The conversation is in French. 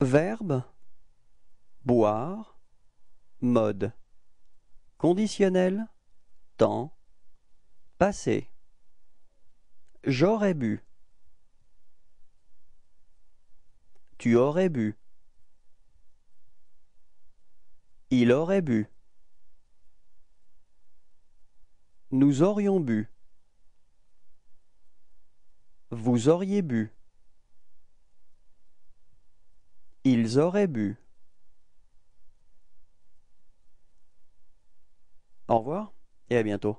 Verbe boire mode conditionnel temps passé J'aurais bu Tu aurais bu Il aurait bu Nous aurions bu Vous auriez bu ils auraient bu. Au revoir et à bientôt.